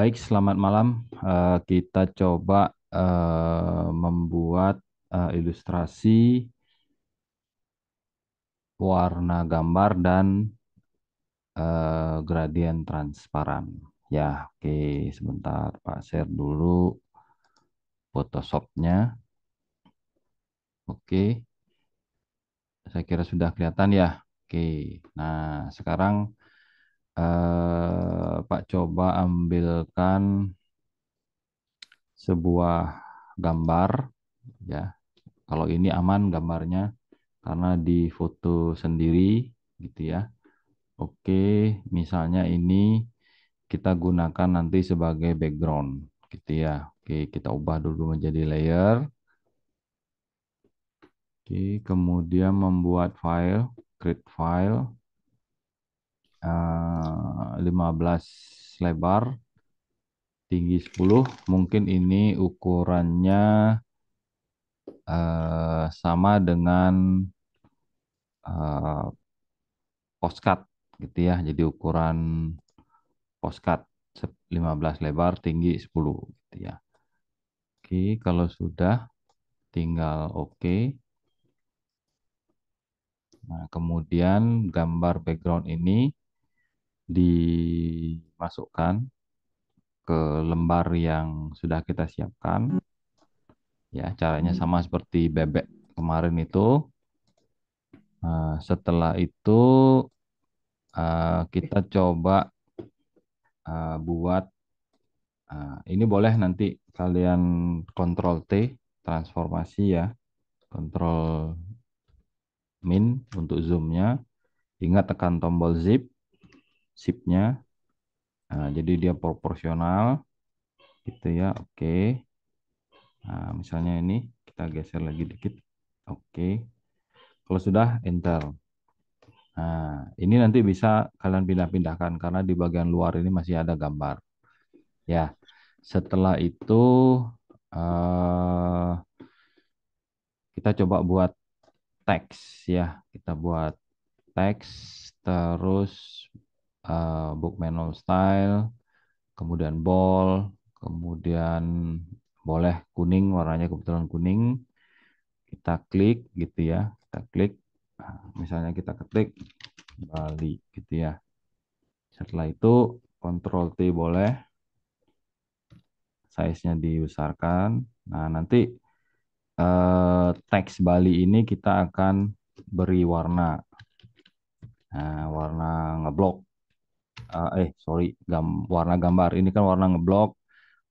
Baik, selamat malam. Uh, kita coba uh, membuat uh, ilustrasi warna gambar dan uh, gradien transparan. Ya, oke, okay. sebentar Pak share dulu Photoshop-nya. Oke, okay. saya kira sudah kelihatan ya. Oke, okay. nah sekarang eh, Pak coba ambilkan sebuah gambar ya. Kalau ini aman gambarnya karena di foto sendiri gitu ya. Oke, misalnya ini kita gunakan nanti sebagai background gitu ya. Oke, kita ubah dulu menjadi layer. Oke, kemudian membuat file, create file. 15 eh, lebar, tinggi 10. Mungkin ini ukurannya uh, sama dengan uh, postcard gitu ya. Jadi ukuran postcard 15 lebar, tinggi 10 gitu ya. Oke, kalau sudah tinggal oke. Okay. Nah, kemudian gambar background ini dimasukkan ke lembar yang sudah kita siapkan. Hmm. Ya, caranya hmm. sama seperti bebek kemarin itu. Eh, setelah itu eh, kita coba eh, buat ini boleh nanti kalian kontrol T transformasi ya. Kontrol min untuk zoomnya. Ingat tekan tombol zip sipnya. Nah, jadi dia proporsional gitu ya. Oke. Okay. Nah, misalnya ini kita geser lagi dikit. Oke. Okay. Kalau sudah enter. Nah, ini nanti bisa kalian pindah-pindahkan karena di bagian luar ini masih ada gambar. Ya. Setelah itu uh, kita coba buat teks ya. Kita buat teks terus uh, eh, book manual Style, kemudian Ball, kemudian boleh kuning, warnanya kebetulan kuning. Kita klik gitu ya, kita klik. Nah, misalnya kita ketik Bali gitu ya. Setelah itu Ctrl T boleh. Size-nya dibesarkan. Nah, nanti eh, teks Bali ini kita akan beri warna. Nah, warna ngeblok uh, eh sorry gam, warna gambar ini kan warna ngeblok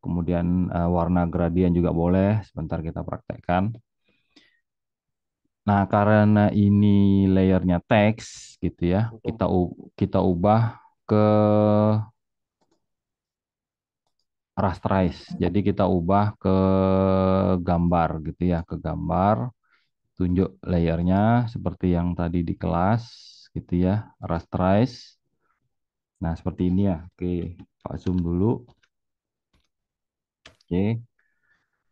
kemudian uh, warna gradien juga boleh sebentar kita praktekkan nah karena ini layernya teks gitu ya kita kita ubah ke rasterize jadi kita ubah ke gambar gitu ya ke gambar tunjuk layernya seperti yang tadi di kelas gitu ya rasterize Nah, seperti ini ya. Oke, Pak Zoom dulu. Oke.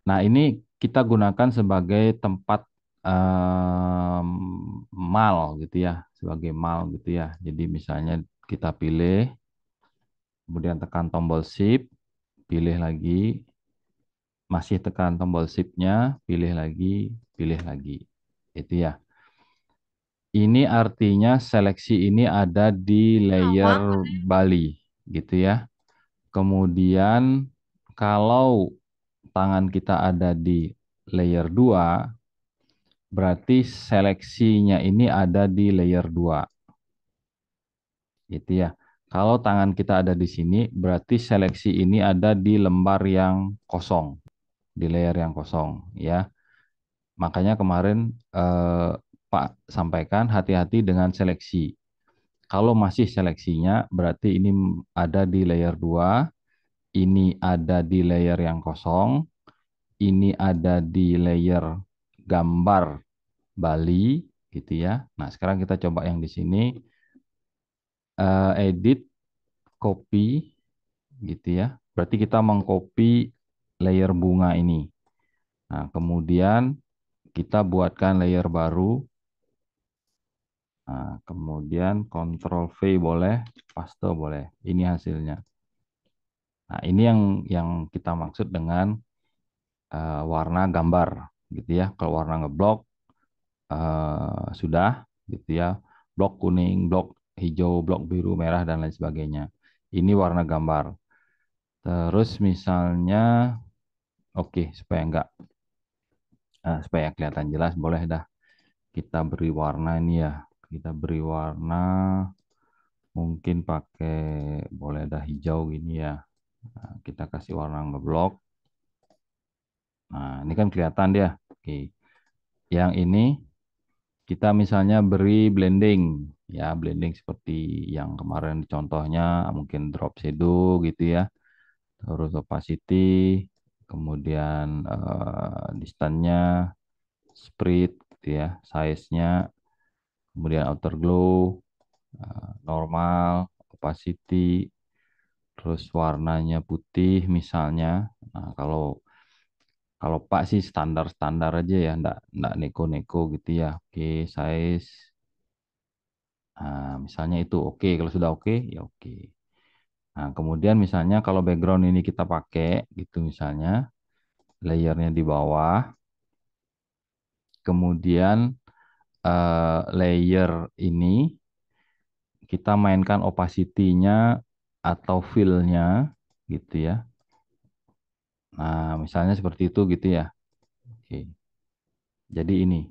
Nah, ini kita gunakan sebagai tempat um, mal gitu ya, sebagai mal gitu ya. Jadi misalnya kita pilih, kemudian tekan tombol shift, pilih lagi, masih tekan tombol shift-nya, pilih lagi, pilih lagi. Itu ya. Ini artinya seleksi ini ada di layer kan ya? Bali, gitu ya. Kemudian kalau tangan kita ada di layer 2, berarti seleksinya ini ada di layer 2. Gitu ya. Kalau tangan kita ada di sini, berarti seleksi ini ada di lembar yang kosong, di layer yang kosong, ya. Makanya kemarin eh, Pak sampaikan hati-hati dengan seleksi. Kalau masih seleksinya berarti ini ada di layer 2, ini ada di layer yang kosong, ini ada di layer gambar Bali gitu ya. Nah, sekarang kita coba yang di sini uh, edit copy gitu ya. Berarti kita mengcopy layer bunga ini. Nah, kemudian kita buatkan layer baru Nah, kemudian kontrol V boleh, paste boleh. Ini hasilnya. Nah, ini yang yang kita maksud dengan uh, warna gambar, gitu ya. Kalau warna ngeblok uh, sudah, gitu ya. Blok kuning, blok hijau, blok biru, merah dan lain sebagainya. Ini warna gambar. Terus misalnya, oke okay, supaya enggak uh, supaya kelihatan jelas, boleh dah kita beri warna ini ya kita beri warna mungkin pakai boleh ada hijau gini ya nah, kita kasih warna ngeblok nah ini kan kelihatan dia oke yang ini kita misalnya beri blending ya blending seperti yang kemarin contohnya mungkin drop shadow gitu ya terus opacity kemudian uh, distance-nya spread gitu ya size-nya kemudian outer glow, eh, normal, opacity, terus warnanya putih misalnya. Nah, kalau kalau Pak sih standar-standar aja ya, enggak enggak neko-neko gitu ya. Oke, size. Nah, misalnya itu oke, kalau sudah oke ya oke. Nah, kemudian misalnya kalau background ini kita pakai gitu misalnya layernya di bawah. Kemudian Eh, layer ini kita mainkan opacity-nya atau fill-nya gitu ya. Nah, misalnya seperti itu gitu ya. Oke. Jadi ini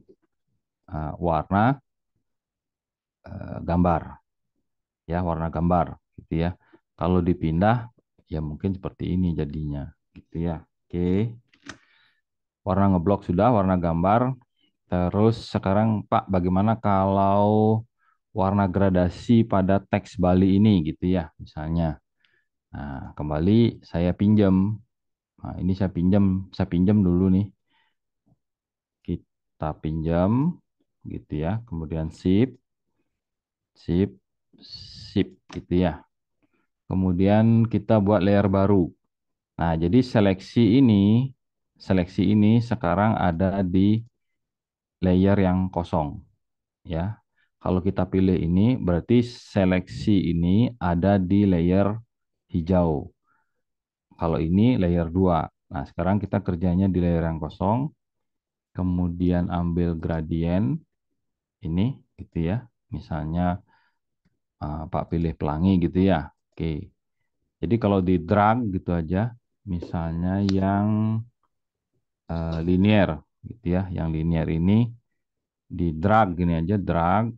uh, warna uh, gambar. Ya, warna gambar gitu ya. Kalau dipindah ya mungkin seperti ini jadinya gitu ya. Oke. Warna ngeblok sudah, warna gambar Terus sekarang Pak, bagaimana kalau warna gradasi pada teks Bali ini gitu ya, misalnya. Nah, kembali saya pinjam. Nah, ini saya pinjam, saya pinjam dulu nih. Kita pinjam gitu ya, kemudian sip. Sip, sip gitu ya. Kemudian kita buat layer baru. Nah, jadi seleksi ini, seleksi ini sekarang ada di layer yang kosong. Ya, kalau kita pilih ini berarti seleksi ini ada di layer hijau. Kalau ini layer 2. Nah, sekarang kita kerjanya di layer yang kosong. Kemudian ambil gradien ini gitu ya. Misalnya uh, Pak pilih pelangi gitu ya. Oke. Jadi kalau di drag gitu aja misalnya yang uh, linear gitu ya yang linear ini di drag gini aja drag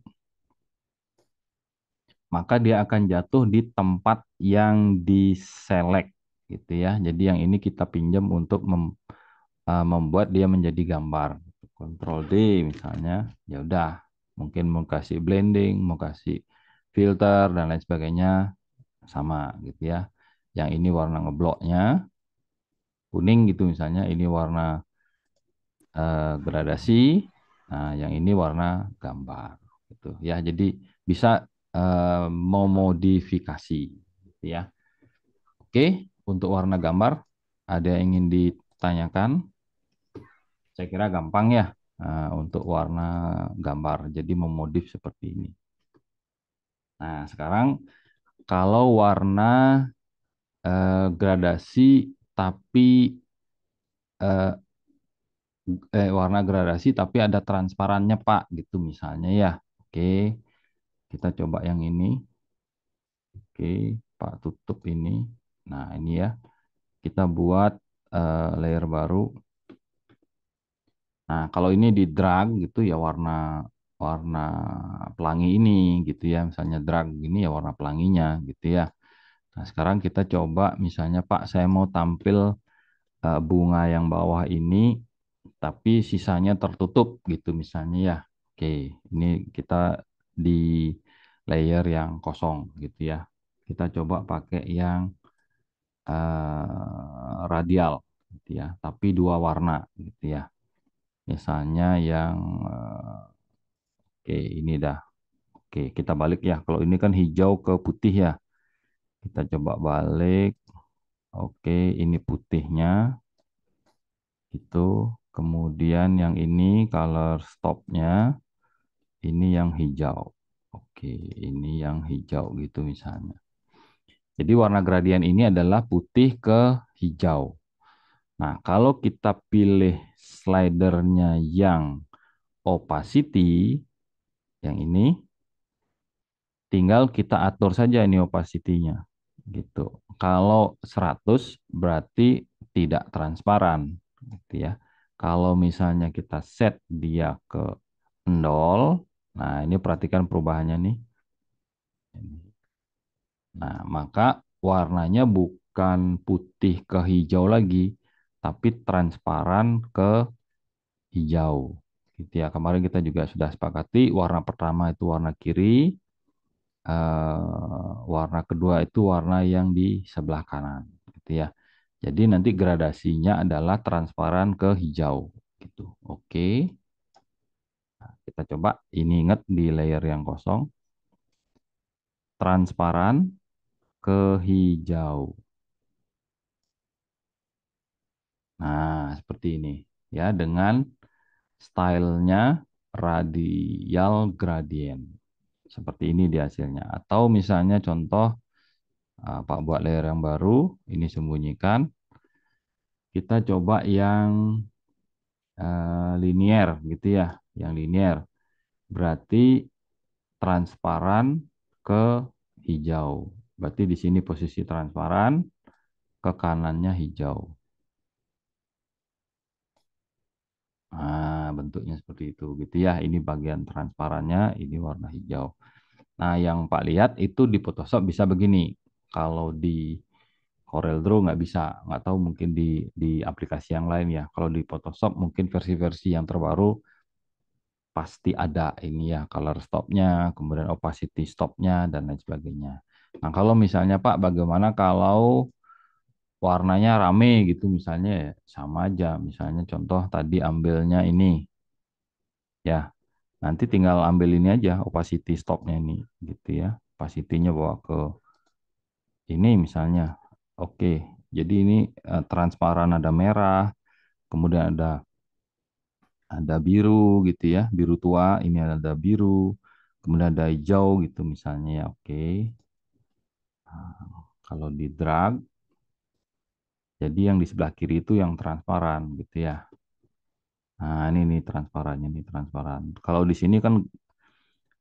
maka dia akan jatuh di tempat yang diselect gitu ya jadi yang ini kita pinjam untuk mem, uh, membuat dia menjadi gambar Ctrl D misalnya ya udah mungkin mau kasih blending mau kasih filter dan lain sebagainya sama gitu ya yang ini warna ngebloknya kuning gitu misalnya ini warna Eh, gradasi. Nah, yang ini warna gambar gitu ya. Jadi bisa eh, memodifikasi gitu ya. Oke, untuk warna gambar ada yang ingin ditanyakan? Saya kira gampang ya eh, untuk warna gambar. Jadi memodif seperti ini. Nah, sekarang kalau warna gradasi tapi eh, warna gradasi tapi ada transparannya Pak gitu misalnya ya. Oke. Kita coba yang ini. Oke, Pak tutup ini. Nah, ini ya. Kita buat eh, layer baru. Nah, kalau ini di drag gitu ya warna warna pelangi ini gitu ya, misalnya drag gini ya warna pelanginya gitu ya. Nah, sekarang kita coba misalnya Pak saya mau tampil eh, bunga yang bawah ini tapi sisanya tertutup gitu misalnya ya. Oke, ini kita di layer yang kosong gitu ya. Kita coba pakai yang uh, radial gitu ya, tapi dua warna gitu ya. Misalnya yang uh, oke ini dah. Oke, kita balik ya. Kalau ini kan hijau ke putih ya. Kita coba balik. Oke, ini putihnya. Itu Kemudian yang ini color stopnya, ini yang hijau. Oke, ini yang hijau gitu misalnya. Jadi warna gradien ini adalah putih ke hijau. Nah, kalau kita pilih slidernya yang opacity, yang ini, tinggal kita atur saja ini opacity-nya. Gitu. Kalau 100 berarti tidak transparan. Gitu ya. Kalau misalnya kita set dia ke nol, nah ini perhatikan perubahannya nih. Nah, maka warnanya bukan putih ke hijau lagi, tapi transparan ke hijau. Gitu ya. Kemarin kita juga sudah sepakati warna pertama itu warna kiri, eh, warna kedua itu warna yang di sebelah kanan, gitu ya. Jadi nanti gradasinya adalah transparan ke hijau gitu. Oke. Nah, kita coba ini ingat di layer yang kosong. Transparan ke hijau. Nah, seperti ini ya dengan stylenya radial gradient. Seperti ini di hasilnya. Atau misalnya contoh Nah, Pak buat layer yang baru, ini sembunyikan. Kita coba yang uh, eh, linear gitu ya, yang linear Berarti transparan ke hijau. Berarti di sini posisi transparan, ke kanannya hijau. Nah, bentuknya seperti itu gitu ya. Ini bagian transparannya, ini warna hijau. Nah, yang Pak lihat itu di Photoshop bisa begini kalau di Corel Draw nggak bisa, nggak tahu mungkin di di aplikasi yang lain ya. Kalau di Photoshop mungkin versi-versi yang terbaru pasti ada ini ya color stopnya, kemudian opacity stopnya dan lain sebagainya. Nah kalau misalnya Pak, bagaimana kalau warnanya rame gitu misalnya ya, sama aja. Misalnya contoh tadi ambilnya ini, ya nanti tinggal ambil ini aja opacity stopnya ini gitu ya, opacity-nya bawa ke ini misalnya. Oke, jadi ini uh, transparan ada merah, kemudian ada ada biru gitu ya, biru tua, ini ada biru, kemudian ada hijau gitu misalnya ya. Oke. Ah, kalau di drag jadi yang di sebelah kiri itu yang transparan gitu ya. Nah, ini nih transparannya nih transparan. Kalau di sini kan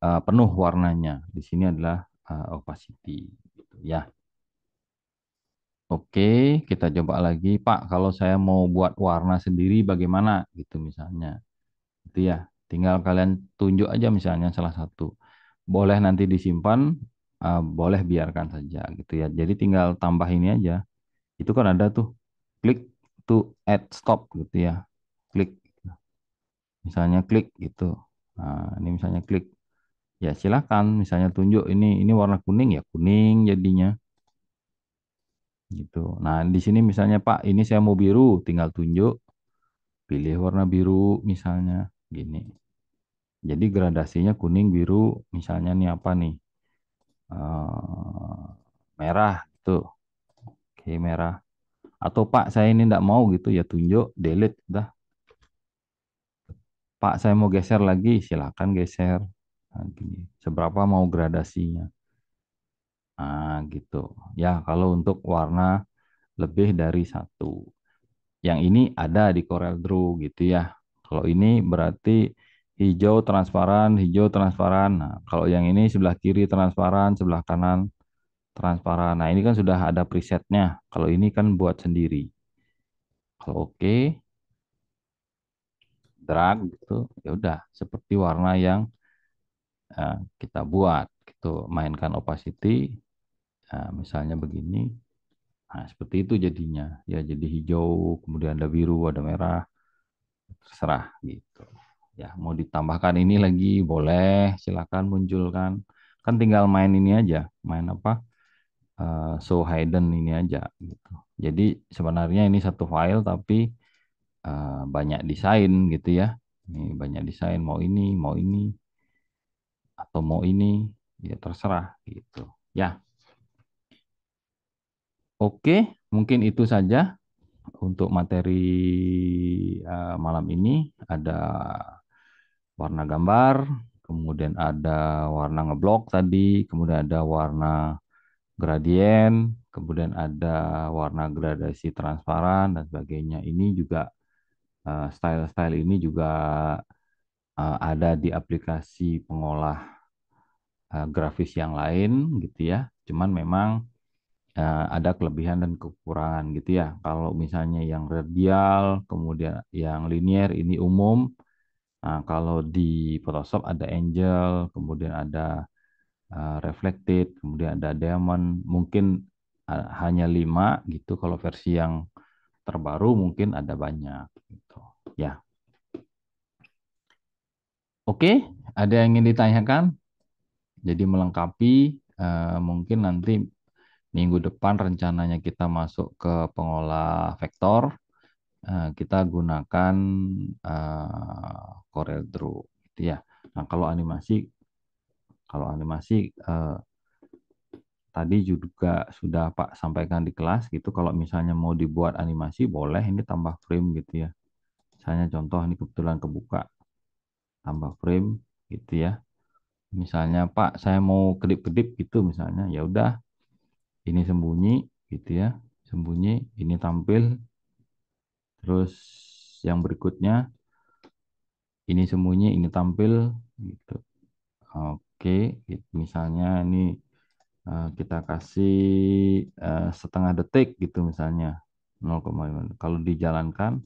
uh, penuh warnanya. Di sini adalah uh, opacity gitu ya. Oke, kita coba lagi, Pak. Kalau saya mau buat warna sendiri, bagaimana gitu misalnya? Itu ya, tinggal kalian tunjuk aja misalnya salah satu. Boleh nanti disimpan, uh, boleh biarkan saja gitu ya. Jadi tinggal tambah ini aja. Itu kan ada tuh, klik to add stop gitu ya. Klik, misalnya klik gitu. Nah, ini misalnya klik. Ya Silahkan, misalnya tunjuk ini ini warna kuning ya kuning jadinya gitu. Nah, di sini misalnya Pak, ini saya mau biru, tinggal tunjuk pilih warna biru misalnya gini. Jadi gradasinya kuning, biru, misalnya nih apa nih? Uh, merah tuh. Gitu. Oke, merah. Atau Pak, saya ini tidak mau gitu ya tunjuk delete dah. Pak, saya mau geser lagi, silakan geser. Nah, gini. Seberapa mau gradasinya? Nah, gitu. Ya, kalau untuk warna lebih dari satu. Yang ini ada di Corel Draw gitu ya. Kalau ini berarti hijau transparan, hijau transparan. Nah, kalau yang ini sebelah kiri transparan, sebelah kanan transparan. Nah, ini kan sudah ada presetnya. Kalau ini kan buat sendiri. Kalau oke, drag gitu, ya udah seperti warna yang eh, kita buat gitu. Mainkan opacity, Nah, misalnya begini. Nah, seperti itu jadinya. Ya, jadi hijau, kemudian ada biru, ada merah. Terserah gitu. Ya, mau ditambahkan ini lagi boleh, silakan munculkan. Kan tinggal main ini aja, main apa? Uh, ah, so hidden ini aja gitu. Jadi sebenarnya ini satu file tapi uh, banyak desain gitu ya. Ini banyak desain mau ini, mau ini atau mau ini ya terserah gitu. Ya. Oke, mungkin itu saja untuk materi uh, malam ini. Ada warna gambar, kemudian ada warna ngeblok tadi, kemudian ada warna gradien, kemudian ada warna gradasi transparan dan sebagainya. Ini juga eh, style-style uh, ini juga uh, ada di aplikasi pengolah uh, grafis yang lain gitu ya. Cuman memang Eh, ada kelebihan dan kekurangan gitu ya. Kalau misalnya yang radial, kemudian yang linear ini umum. Nah, kalau di Photoshop ada angel, kemudian ada uh, reflected, kemudian ada diamond, mungkin eh, hanya lima gitu. Kalau versi yang terbaru mungkin ada banyak gitu. Ya. Oke, ada yang ingin ditanyakan? Jadi melengkapi uh, mungkin nanti Minggu depan rencananya kita masuk ke pengolah vektor. Eh, kita gunakan uh, Corel Draw gitu ya. Nah, kalau animasi kalau animasi uh, tadi juga sudah Pak sampaikan di kelas gitu kalau misalnya mau dibuat animasi boleh ini tambah frame gitu ya misalnya contoh ini kebetulan kebuka tambah frame gitu ya misalnya Pak saya mau kedip-kedip gitu misalnya ya udah ini sembunyi gitu ya sembunyi ini tampil terus yang berikutnya ini sembunyi ini tampil gitu oke gitu. misalnya ini eh, kita kasih eh, setengah detik gitu misalnya 0,5 kalau dijalankan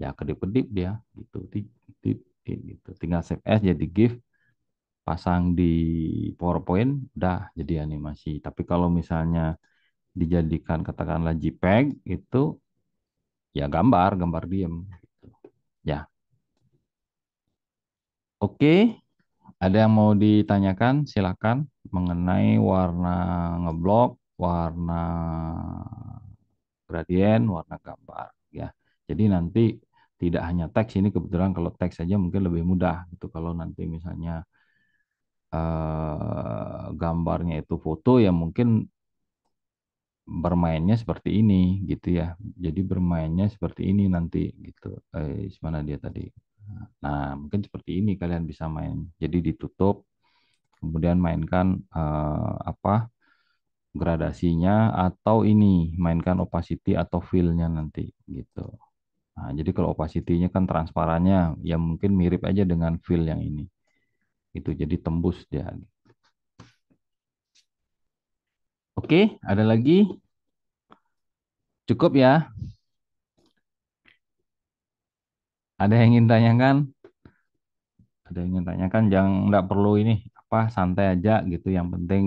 ya kedip-kedip dia gitu tit, gitu tinggal save as jadi gift pasang di PowerPoint udah jadi animasi. Tapi kalau misalnya dijadikan katakanlah JPEG itu ya gambar, gambar diam gitu. Ya. Oke, ada yang mau ditanyakan silakan mengenai warna ngeblok, warna gradien, warna gambar ya. Jadi nanti tidak hanya teks ini kebetulan kalau teks saja mungkin lebih mudah gitu kalau nanti misalnya uh, gambarnya itu foto ya mungkin bermainnya seperti ini gitu ya. Jadi bermainnya seperti ini nanti gitu. Eh mana dia tadi? Nah, mungkin seperti ini kalian bisa main. Jadi ditutup kemudian mainkan uh, apa? gradasinya atau ini mainkan opacity atau fillnya nanti gitu. Nah, jadi kalau opacity-nya kan transparannya ya mungkin mirip aja dengan fill yang ini itu jadi tembus dia oke ada lagi cukup ya ada yang ingin tanyakan ada yang ingin tanyakan jangan nggak perlu ini apa santai aja gitu yang penting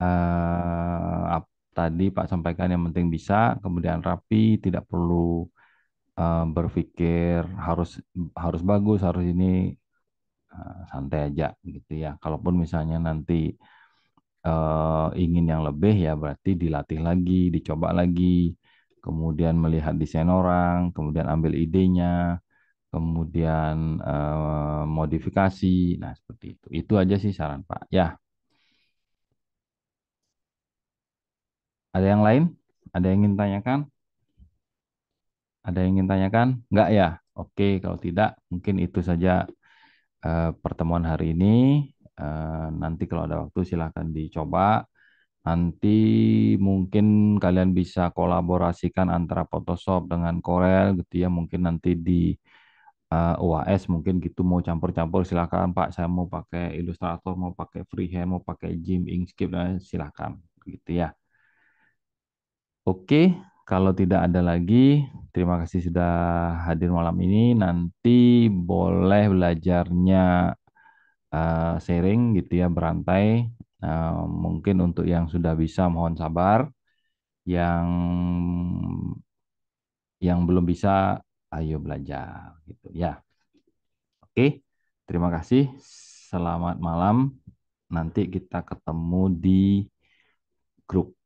eh, tadi Pak sampaikan yang penting bisa kemudian rapi tidak perlu eh, berpikir harus harus bagus harus ini Eh, santai aja gitu ya. Kalaupun misalnya nanti uh, ingin yang lebih ya berarti dilatih lagi, dicoba lagi, kemudian melihat desain orang, kemudian ambil idenya, kemudian uh, modifikasi. Nah, seperti itu. Itu aja sih saran Pak. Ya. Ada yang lain? Ada yang ingin tanyakan? Ada yang ingin tanyakan? Enggak ya? Oke, kalau tidak mungkin itu saja Eh, pertemuan hari ini. Eh, nanti kalau ada waktu silahkan dicoba. Nanti mungkin kalian bisa kolaborasikan antara Photoshop dengan Corel gitu ya. Mungkin nanti di uh, eh, UAS mungkin gitu mau campur-campur silahkan Pak. Saya mau pakai Illustrator, mau pakai Freehand, mau pakai Jim, Inkscape dan silakan gitu ya. Oke. Kalau tidak ada lagi, terima kasih sudah hadir malam ini. Nanti boleh belajarnya uh, sharing gitu ya, berantai. Uh, mungkin untuk yang sudah bisa mohon sabar. Yang yang belum bisa, ayo belajar gitu ya. Oke, terima kasih. Selamat malam. Nanti kita ketemu di grup.